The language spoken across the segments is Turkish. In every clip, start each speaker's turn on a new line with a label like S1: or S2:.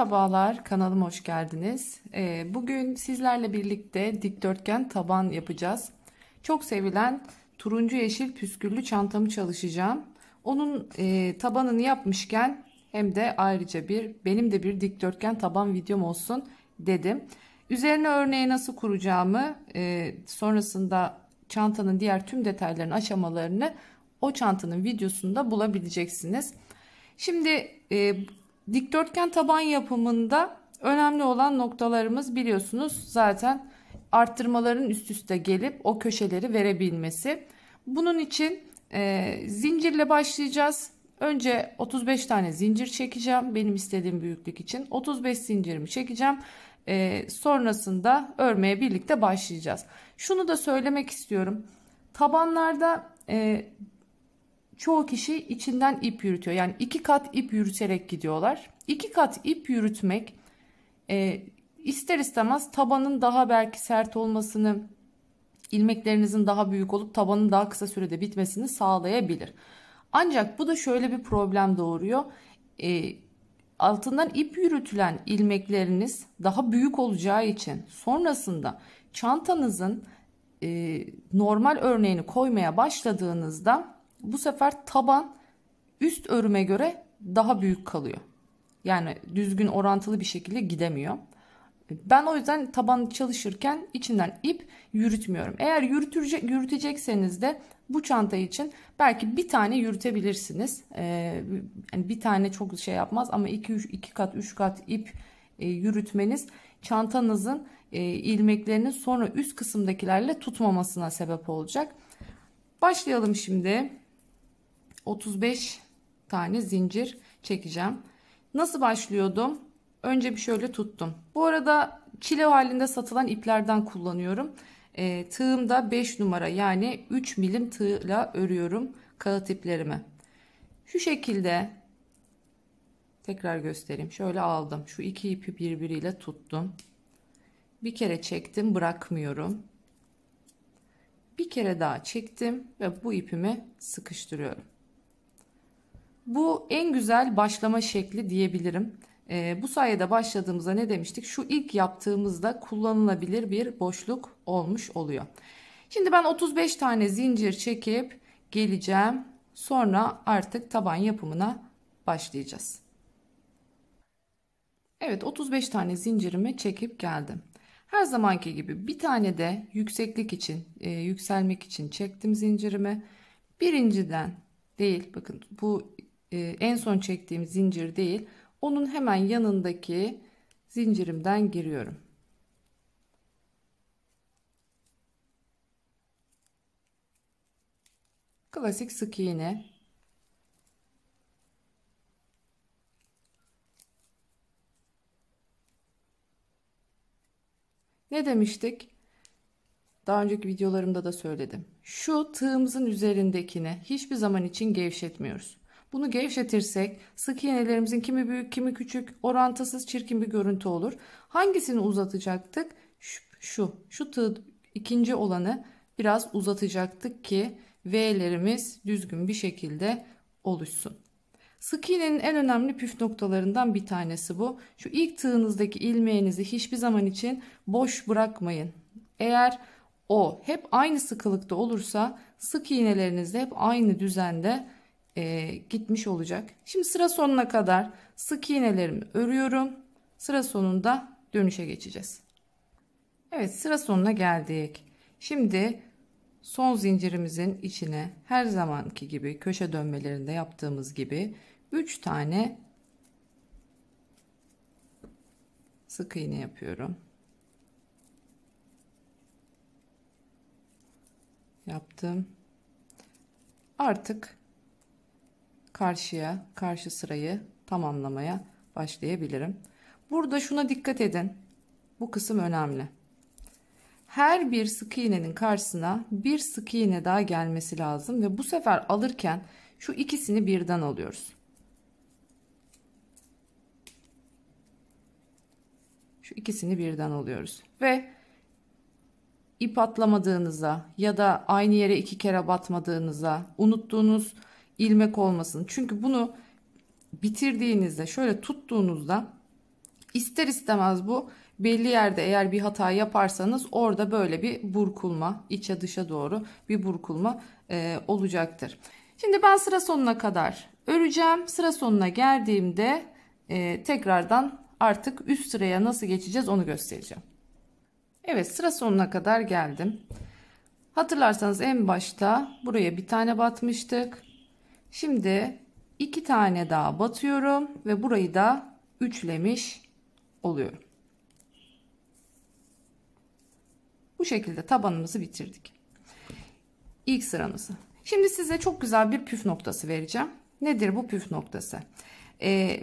S1: Merhabalar kanalıma hoş geldiniz. Ee, bugün sizlerle birlikte dikdörtgen taban yapacağız. Çok sevilen turuncu yeşil püsküllü çantamı çalışacağım. Onun e, tabanını yapmışken hem de ayrıca bir benim de bir dikdörtgen taban videom olsun dedim. Üzerine örneği nasıl kuracağımı e, sonrasında çantanın diğer tüm detaylarını aşamalarını o çantanın videosunda bulabileceksiniz. Şimdi e, Dikdörtgen taban yapımında önemli olan noktalarımız biliyorsunuz zaten arttırmaların üst üste gelip o köşeleri verebilmesi. Bunun için e, zincirle başlayacağız. Önce 35 tane zincir çekeceğim benim istediğim büyüklük için 35 zincirimi çekeceğim. E, sonrasında örmeye birlikte başlayacağız. Şunu da söylemek istiyorum. Tabanlarda e, çoğu kişi içinden ip yürütüyor. Yani iki kat ip yürüterek gidiyorlar. İki kat ip yürütmek e, ister istemez tabanın daha belki sert olmasını, ilmeklerinizin daha büyük olup tabanın daha kısa sürede bitmesini sağlayabilir. Ancak bu da şöyle bir problem doğuruyor. E, altından ip yürütülen ilmekleriniz daha büyük olacağı için sonrasında çantanızın e, normal örneğini koymaya başladığınızda bu sefer taban üst örüme göre daha büyük kalıyor. Yani düzgün orantılı bir şekilde gidemiyor. Ben o yüzden taban çalışırken içinden ip yürütmüyorum. Eğer yürütüce, yürütecekseniz de bu çanta için belki bir tane yürütebilirsiniz. Ee, yani bir tane çok şey yapmaz ama 2 2 kat 3 kat ip e, yürütmeniz çantanızın e, ilmeklerinin sonra üst kısımdakilerle tutmamasına sebep olacak. Başlayalım şimdi. 35 tane zincir çekeceğim. Nasıl başlıyordum? Önce bir şöyle tuttum. Bu arada çile halinde satılan iplerden kullanıyorum. E, ee, tığımda 5 numara yani 3 milim tığla örüyorum kağıt iplerimi. Şu şekilde tekrar göstereyim. Şöyle aldım. Şu iki ipi birbiriyle tuttum. Bir kere çektim bırakmıyorum. Bir kere daha çektim ve bu ipimi sıkıştırıyorum. Bu en güzel başlama şekli diyebilirim. E, bu sayede başladığımızda ne demiştik? Şu ilk yaptığımızda kullanılabilir bir boşluk olmuş oluyor. Şimdi ben 35 tane zincir çekip geleceğim. Sonra artık taban yapımına başlayacağız. Evet 35 tane zincirimi çekip geldim. Her zamanki gibi bir tane de yükseklik için, e, yükselmek için çektim zincirimi. Birinciden değil bakın bu e, en son çektiğim zincir değil onun hemen yanındaki zincirimden giriyorum. Klasik sık iğne. Ne demiştik? Daha önceki videolarımda da söyledim. Şu tığımızın üzerindekini hiçbir zaman için gevşetmiyoruz. Bunu gevşetirsek sık iğnelerimizin kimi büyük kimi küçük orantısız çirkin bir görüntü olur. Hangisini uzatacaktık? Şu, şu, şu tığ ikinci olanı biraz uzatacaktık ki V'lerimiz düzgün bir şekilde oluşsun. Sık iğnenin en önemli püf noktalarından bir tanesi bu. Şu ilk tığınızdaki ilmeğinizi hiçbir zaman için boş bırakmayın. Eğer o hep aynı sıkılıkta olursa sık iğnelerinizde hep aynı düzende e, gitmiş olacak. Şimdi sıra sonuna kadar sık iğnelerimi örüyorum. Sıra sonunda dönüşe geçeceğiz. Evet sıra sonuna geldik. Şimdi son zincirimizin içine her zamanki gibi köşe dönmelerinde yaptığımız gibi 3 tane sık iğne yapıyorum. Yaptım. Artık karşıya karşı sırayı tamamlamaya başlayabilirim. Burada şuna dikkat edin. Bu kısım önemli. Her bir sık iğnenin karşısına bir sık iğne daha gelmesi lazım ve bu sefer alırken şu ikisini birden alıyoruz. Şu ikisini birden alıyoruz ve ip atlamadığınıza ya da aynı yere iki kere batmadığınıza unuttuğunuz ilmek olmasın. Çünkü bunu bitirdiğinizde şöyle tuttuğunuzda ister istemez bu belli yerde eğer bir hata yaparsanız orada böyle bir burkulma içe dışa doğru bir burkulma e, olacaktır. Şimdi ben sıra sonuna kadar öreceğim. Sıra sonuna geldiğimde e, tekrardan artık üst sıraya nasıl geçeceğiz onu göstereceğim. Evet sıra sonuna kadar geldim. Hatırlarsanız en başta buraya bir tane batmıştık. Şimdi iki tane daha batıyorum ve burayı da üçlemiş oluyorum. Bu şekilde tabanımızı bitirdik. İlk sıramızı. Şimdi size çok güzel bir püf noktası vereceğim. Nedir bu püf noktası? Ee,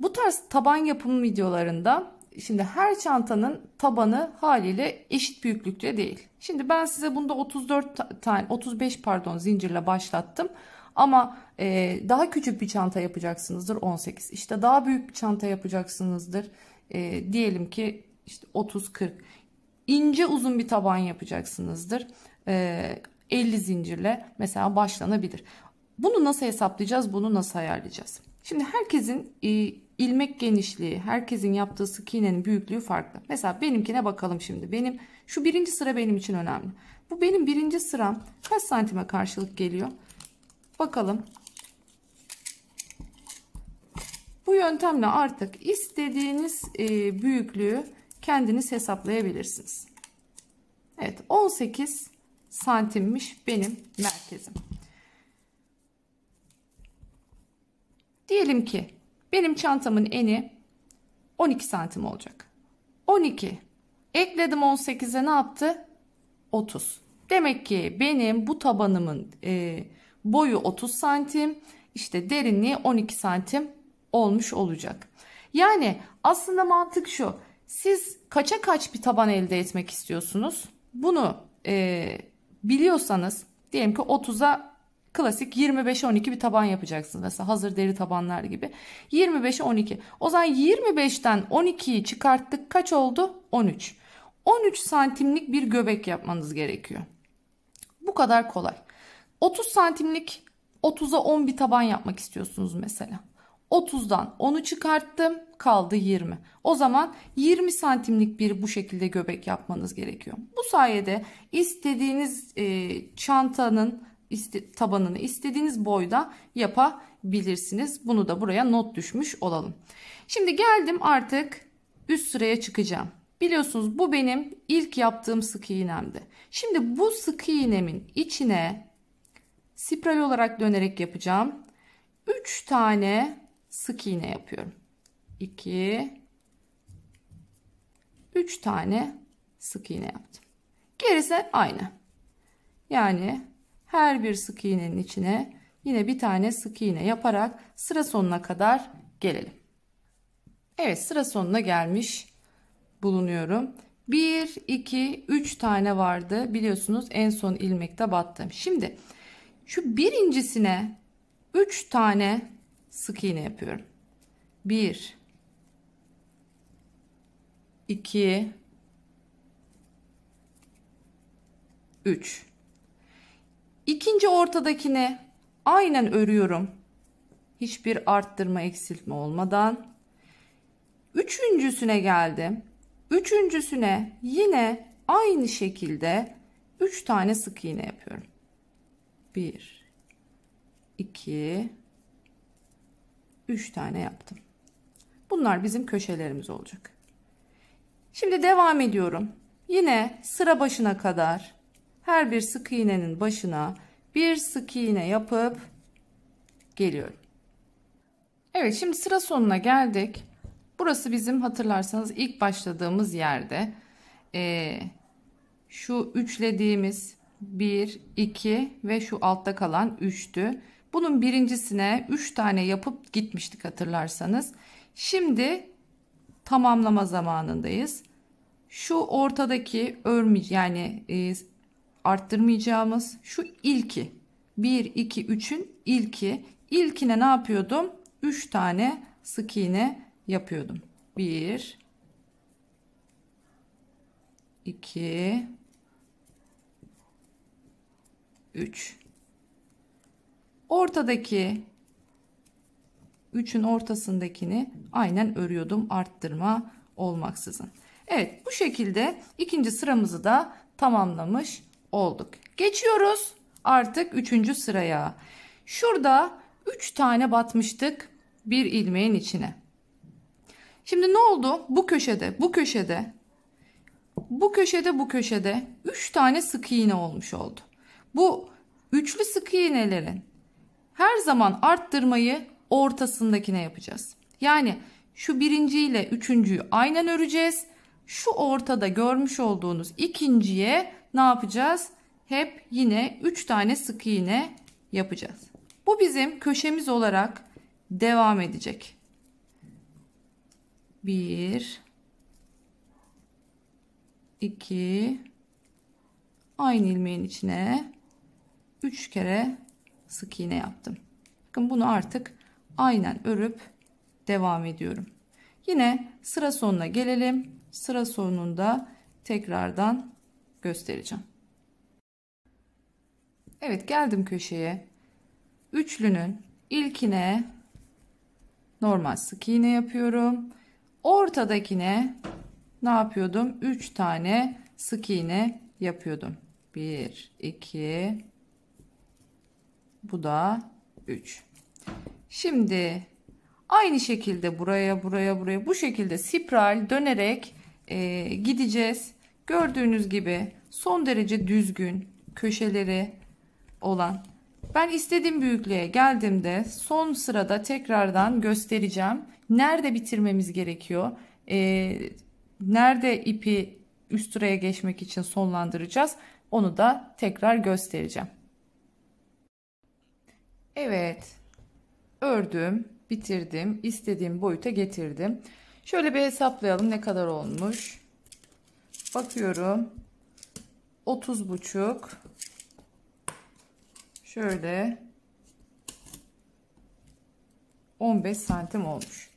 S1: bu tarz taban yapımı videolarında şimdi her çantanın tabanı haliyle eşit büyüklükte değil. Şimdi ben size bunda 34 tane 35 pardon zincirle başlattım. Ama e, daha küçük bir çanta yapacaksınızdır 18. İşte daha büyük bir çanta yapacaksınızdır. E, diyelim ki işte 30-40. İnce uzun bir taban yapacaksınızdır. E, 50 zincirle mesela başlanabilir. Bunu nasıl hesaplayacağız? Bunu nasıl ayarlayacağız? Şimdi herkesin e, ilmek genişliği, herkesin yaptığı sık iğnenin büyüklüğü farklı. Mesela benimkine bakalım şimdi. Benim şu birinci sıra benim için önemli. Bu benim birinci sıram kaç santime karşılık geliyor? Bakalım. Bu yöntemle artık istediğiniz e, büyüklüğü kendiniz hesaplayabilirsiniz. Evet 18 santimmiş benim merkezim. Diyelim ki benim çantamın eni 12 santim olacak. 12 ekledim 18'e ne yaptı? 30. Demek ki benim bu tabanımın e, boyu 30 santim işte derinliği 12 santim olmuş olacak. Yani aslında mantık şu siz kaça kaç bir taban elde etmek istiyorsunuz bunu e, biliyorsanız diyelim ki 30'a klasik 25'e 12 bir taban yapacaksınız. Mesela hazır deri tabanlar gibi. 25'e 12. O zaman 25'ten 12'yi çıkarttık kaç oldu? 13. 13 santimlik bir göbek yapmanız gerekiyor. Bu kadar kolay. 30 santimlik 30'a 10 bir taban yapmak istiyorsunuz mesela. 30'dan 10'u çıkarttım kaldı 20. O zaman 20 santimlik bir bu şekilde göbek yapmanız gerekiyor. Bu sayede istediğiniz e, çantanın iste, tabanını istediğiniz boyda yapabilirsiniz. Bunu da buraya not düşmüş olalım. Şimdi geldim artık üst sıraya çıkacağım. Biliyorsunuz bu benim ilk yaptığım sık iğnemdi. Şimdi bu sık iğnemin içine spiral olarak dönerek yapacağım. 3 tane sık iğne yapıyorum. 2 3 tane sık iğne yaptım. Gerisi aynı. Yani her bir sık iğnenin içine yine bir tane sık iğne yaparak sıra sonuna kadar gelelim. Evet sıra sonuna gelmiş bulunuyorum. 1 2 3 tane vardı. Biliyorsunuz en son ilmekte battım. Şimdi şu birincisine 3 tane sık iğne yapıyorum. 1 2 3 İkinci ortadakini aynen örüyorum. Hiçbir arttırma eksiltme olmadan. Üçüncüsüne geldim. Üçüncüsüne yine aynı şekilde 3 tane sık iğne yapıyorum bir, iki, üç tane yaptım. Bunlar bizim köşelerimiz olacak. Şimdi devam ediyorum. Yine sıra başına kadar her bir sık iğnenin başına bir sık iğne yapıp geliyorum. Evet şimdi sıra sonuna geldik. Burası bizim hatırlarsanız ilk başladığımız yerde. Ee, şu üçlediğimiz 1, 2 ve şu altta kalan 3'tü. Bunun birincisine 3 tane yapıp gitmiştik hatırlarsanız. Şimdi tamamlama zamanındayız. Şu ortadaki örme yani e, arttırmayacağımız şu ilki 1 2 3'ün ilki İlkine ne yapıyordum? 3 tane sık iğne yapıyordum. 1 2 3. Ortadaki 3'ün ortasındakini aynen örüyordum arttırma olmaksızın. Evet bu şekilde ikinci sıramızı da tamamlamış olduk. Geçiyoruz artık üçüncü sıraya. Şurada 3 tane batmıştık bir ilmeğin içine. Şimdi ne oldu? Bu köşede, bu köşede, bu köşede, bu köşede 3 tane sık iğne olmuş oldu. Bu üçlü sık iğnelerin her zaman arttırmayı ortasındakine yapacağız. Yani şu birinci ile üçüncüyü aynen öreceğiz. Şu ortada görmüş olduğunuz ikinciye ne yapacağız? Hep yine üç tane sık iğne yapacağız. Bu bizim köşemiz olarak devam edecek. Bir, iki, aynı ilmeğin içine 3 kere sık iğne yaptım. Bakın bunu artık aynen örüp devam ediyorum. Yine sıra sonuna gelelim. Sıra sonunda tekrardan göstereceğim. Evet geldim köşeye. Üçlünün ilkine normal sık iğne yapıyorum. Ortadakine ne yapıyordum? 3 tane sık iğne yapıyordum. 1 2 bu da 3. Şimdi aynı şekilde buraya buraya buraya bu şekilde spiral dönerek e, gideceğiz. Gördüğünüz gibi son derece düzgün köşeleri olan. Ben istediğim büyüklüğe geldiğimde son sırada tekrardan göstereceğim. Nerede bitirmemiz gerekiyor? E, nerede ipi üst sıraya geçmek için sonlandıracağız? Onu da tekrar göstereceğim. Evet. Ördüm, bitirdim, istediğim boyuta getirdim. Şöyle bir hesaplayalım ne kadar olmuş. Bakıyorum. 30 buçuk. Şöyle 15 santim olmuş.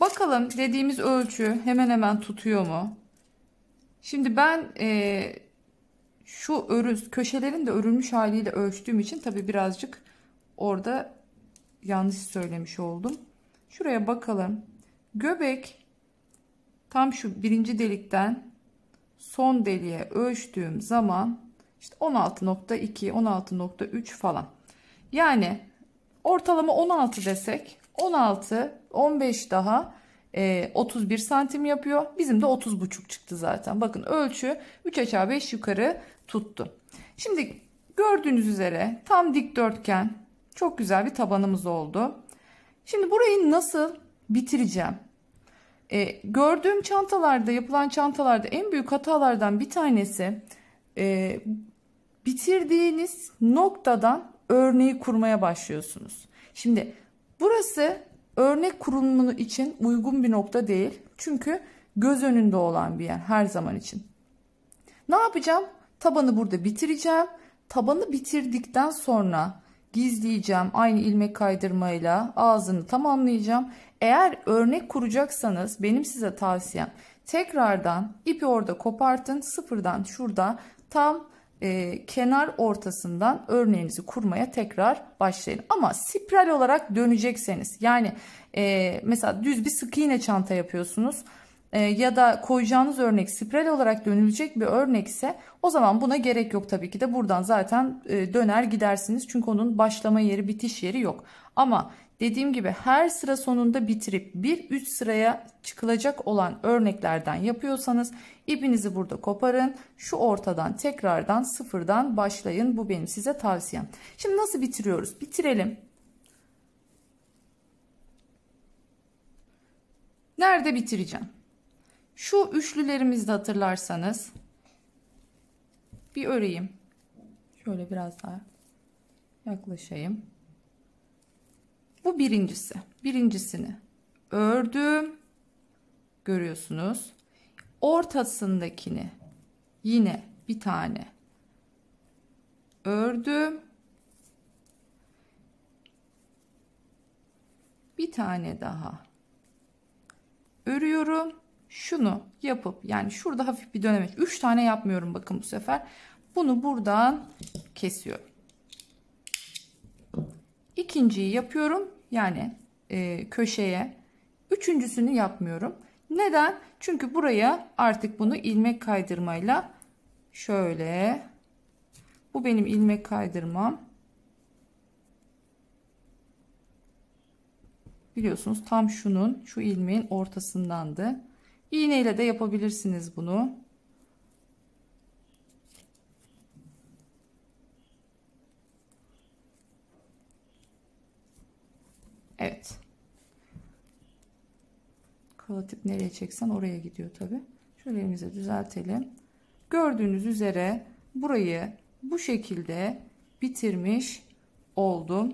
S1: Bakalım dediğimiz ölçü hemen hemen tutuyor mu? Şimdi ben e, şu örüz köşelerin de örülmüş haliyle ölçtüğüm için tabi birazcık Orada yanlış söylemiş oldum. Şuraya bakalım. Göbek tam şu birinci delikten son deliğe ölçtüğüm zaman işte 16.2, 16.3 falan. Yani ortalama 16 desek 16, 15 daha e, 31 santim yapıyor. Bizim de 30 buçuk çıktı zaten. Bakın ölçü 3 aşağı 5 yukarı tuttu. Şimdi gördüğünüz üzere tam dikdörtgen çok güzel bir tabanımız oldu. Şimdi burayı nasıl bitireceğim? Ee, gördüğüm çantalarda yapılan çantalarda en büyük hatalardan bir tanesi e, bitirdiğiniz noktadan örneği kurmaya başlıyorsunuz. Şimdi burası örnek kurulumu için uygun bir nokta değil. Çünkü göz önünde olan bir yer her zaman için. Ne yapacağım? Tabanı burada bitireceğim. Tabanı bitirdikten sonra gizleyeceğim aynı ilmek kaydırmayla ağzını tamamlayacağım. Eğer örnek kuracaksanız benim size tavsiyem tekrardan ipi orada kopartın sıfırdan şurada tam e, kenar ortasından örneğinizi kurmaya tekrar başlayın. Ama spiral olarak dönecekseniz yani e, mesela düz bir sık iğne çanta yapıyorsunuz ee, ya da koyacağınız örnek spiral olarak dönülecek bir örnekse o zaman buna gerek yok tabii ki de buradan zaten e, döner gidersiniz. Çünkü onun başlama yeri bitiş yeri yok. Ama dediğim gibi her sıra sonunda bitirip bir 3 sıraya çıkılacak olan örneklerden yapıyorsanız ipinizi burada koparın. Şu ortadan tekrardan sıfırdan başlayın. Bu benim size tavsiyem. Şimdi nasıl bitiriyoruz? Bitirelim. Nerede bitireceğim? Şu üçlülerimizde hatırlarsanız bir öreyim. Şöyle biraz daha yaklaşayım. Bu birincisi. Birincisini ördüm. Görüyorsunuz. Ortasındakini yine bir tane ördüm. Bir tane daha örüyorum şunu yapıp yani şurada hafif bir dönemeç 3 tane yapmıyorum bakın bu sefer bunu buradan kesiyorum ikinciyi yapıyorum yani e, köşeye üçüncüsünü yapmıyorum neden çünkü buraya artık bunu ilmek kaydırmayla şöyle bu benim ilmek kaydırmam biliyorsunuz tam şunun şu ilmeğin ortasındandı İğne ile de yapabilirsiniz bunu. Evet. Kalatip nereye çeksen oraya gidiyor tabi. Şöyle elimizi düzeltelim. Gördüğünüz üzere burayı bu şekilde bitirmiş oldum.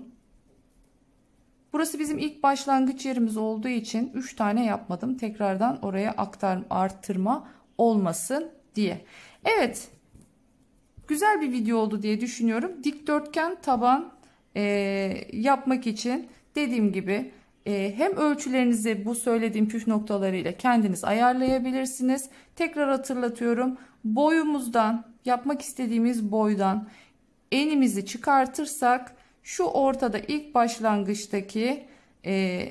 S1: Burası bizim ilk başlangıç yerimiz olduğu için 3 tane yapmadım. Tekrardan oraya aktar artırma olmasın diye. Evet. Güzel bir video oldu diye düşünüyorum. Dikdörtgen taban e, yapmak için dediğim gibi e, hem ölçülerinizi bu söylediğim püf noktalarıyla kendiniz ayarlayabilirsiniz. Tekrar hatırlatıyorum. Boyumuzdan, yapmak istediğimiz boydan enimizi çıkartırsak şu ortada ilk başlangıçtaki e,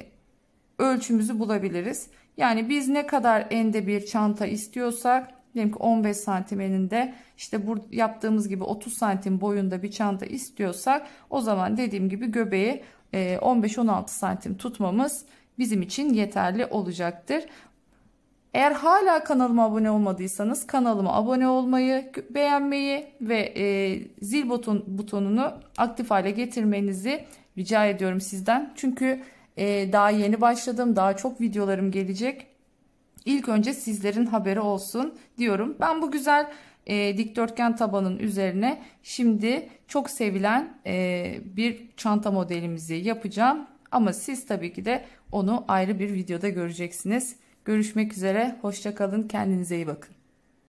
S1: ölçümüzü bulabiliriz. Yani biz ne kadar ende bir çanta istiyorsak diyelim ki 15 santim eninde işte bu yaptığımız gibi 30 santim boyunda bir çanta istiyorsak o zaman dediğim gibi göbeği 15-16 e, santim tutmamız bizim için yeterli olacaktır. Eğer hala kanalıma abone olmadıysanız kanalıma abone olmayı, beğenmeyi ve e, zil buton, butonunu aktif hale getirmenizi rica ediyorum sizden. Çünkü e, daha yeni başladım, daha çok videolarım gelecek. İlk önce sizlerin haberi olsun diyorum. Ben bu güzel e, dikdörtgen tabanın üzerine şimdi çok sevilen e, bir çanta modelimizi yapacağım. Ama siz tabii ki de onu ayrı bir videoda göreceksiniz. Görüşmek üzere. Hoşçakalın. Kendinize iyi bakın.